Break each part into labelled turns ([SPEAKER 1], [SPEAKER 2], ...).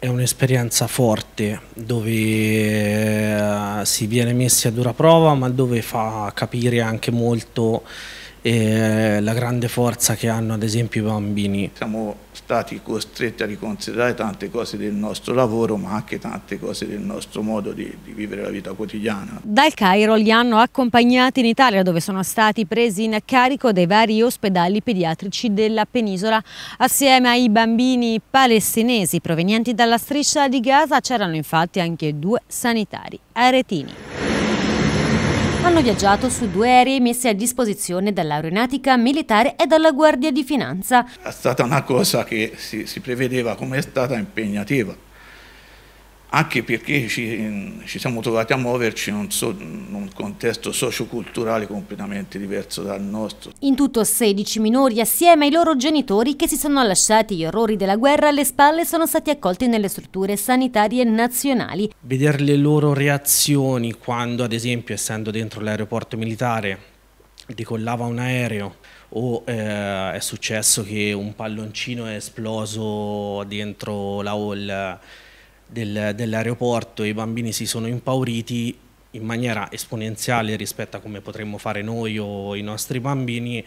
[SPEAKER 1] È un'esperienza forte dove eh, si viene messi a dura prova ma dove fa capire anche molto e eh, la grande forza che hanno ad esempio i bambini.
[SPEAKER 2] Siamo stati costretti a riconsiderare tante cose del nostro lavoro ma anche tante cose del nostro modo di, di, vivere la vita quotidiana.
[SPEAKER 3] Dal Cairo li hanno accompagnati in Italia dove sono stati presi in carico dei vari ospedali pediatrici della penisola assieme ai bambini palestinesi provenienti dalla striscia di Gaza c'erano infatti anche due sanitari aretini. Hanno viaggiato su due aerei messi a disposizione dall'aeronautica militare e dalla Guardia di Finanza.
[SPEAKER 2] È stata una cosa che si, si prevedeva come è stata impegnativa anche perché ci, ci, siamo trovati a muoverci so, in un contesto socioculturale completamente diverso dal nostro.
[SPEAKER 3] In tutto 16 minori assieme ai loro genitori che si sono lasciati gli orrori della guerra alle spalle sono stati accolti nelle strutture sanitarie nazionali.
[SPEAKER 1] Vedere le loro reazioni quando ad esempio essendo dentro l'aeroporto militare decollava un aereo o eh, è successo che un palloncino è esploso dentro la hall del, dell'aeroporto, i bambini si sono impauriti in maniera esponenziale rispetto a come potremmo fare noi o i nostri bambini,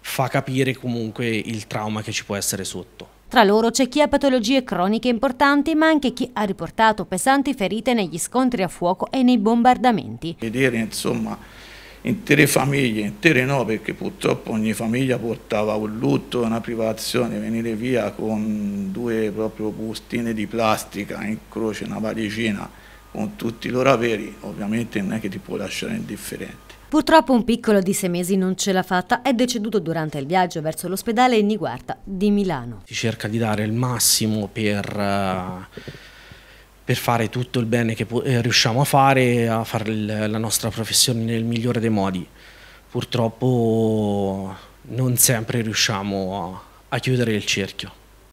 [SPEAKER 1] fa capire comunque il trauma che ci può essere sotto.
[SPEAKER 3] Tra loro c'è chi ha patologie croniche importanti, ma anche chi ha riportato pesanti ferite negli scontri a fuoco e nei bombardamenti.
[SPEAKER 2] Vedere insomma intere famiglie, intere no, perché purtroppo ogni famiglia portava un lutto, una privazione, venire via con due proprio bustine di plastica in croce, una valigina, con tutti i loro averi, ovviamente non è che ti può lasciare indifferente.
[SPEAKER 3] Purtroppo un piccolo di sei mesi non ce l'ha fatta, è deceduto durante il viaggio verso l'ospedale Niguarda di Milano.
[SPEAKER 1] Si cerca di dare il massimo per... Uh per fare tutto il bene che eh, riusciamo a fare, a fare la nostra professione nel migliore dei modi. Purtroppo non sempre riusciamo a, a chiudere il cerchio.